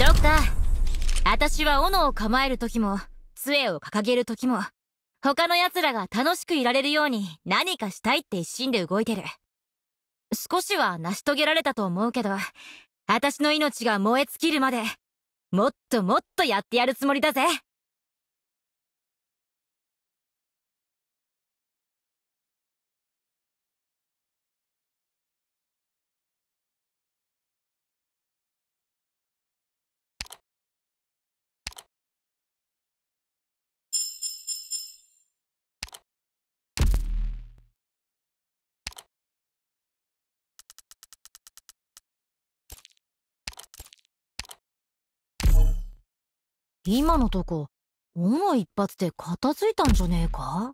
ドクター私は斧を構える時も杖を掲げる時も他の奴らが楽しくいられるように何かしたいって一心で動いてる少しは成し遂げられたと思うけど私の命が燃え尽きるまでもっともっとやってやるつもりだぜ今のとこ斧一発で片付いたんじゃねえか